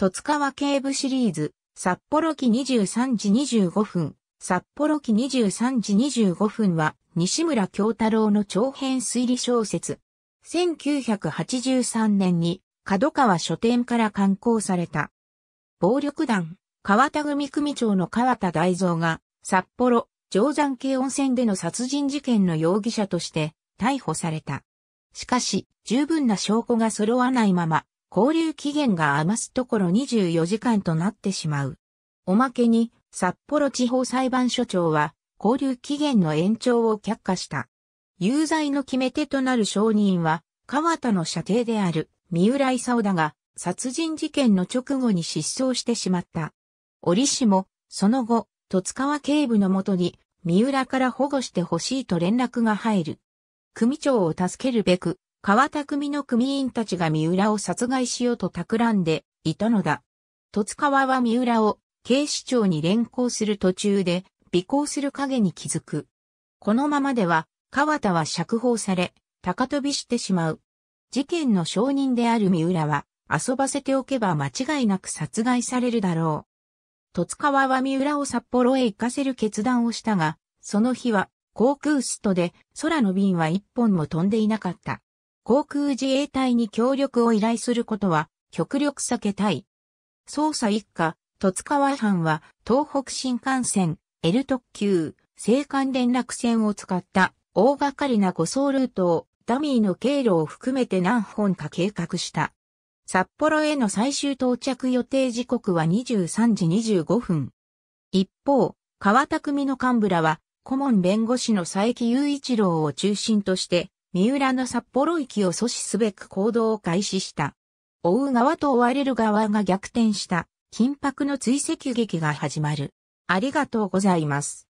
戸塚川警部シリーズ、札幌期23時25分、札幌期23時25分は、西村京太郎の長編推理小説。1983年に、角川書店から刊行された。暴力団、川田組組長の川田大蔵が、札幌、定山系温泉での殺人事件の容疑者として、逮捕された。しかし、十分な証拠が揃わないまま、交流期限が余すところ24時間となってしまう。おまけに、札幌地方裁判所長は、交流期限の延長を却下した。有罪の決め手となる証人は、川田の射程である、三浦勲だが、殺人事件の直後に失踪してしまった。折しも、その後、戸津川警部のもとに、三浦から保護してほしいと連絡が入る。組長を助けるべく、川田組の組員たちが三浦を殺害しようと企んでいたのだ。戸津川は三浦を警視庁に連行する途中で尾行する影に気づく。このままでは川田は釈放され高飛びしてしまう。事件の証人である三浦は遊ばせておけば間違いなく殺害されるだろう。戸津川は三浦を札幌へ行かせる決断をしたが、その日は航空ストで空の便は一本も飛んでいなかった。航空自衛隊に協力を依頼することは極力避けたい。捜査一課、十津川藩は東北新幹線、L 特急、青函連絡船を使った大掛かりな護送ルートをダミーの経路を含めて何本か計画した。札幌への最終到着予定時刻は23時25分。一方、川田組の幹部らは、顧問弁護士の佐伯雄一郎を中心として、三浦の札幌行きを阻止すべく行動を開始した。追う側と追われる側が逆転した、緊迫の追跡劇が始まる。ありがとうございます。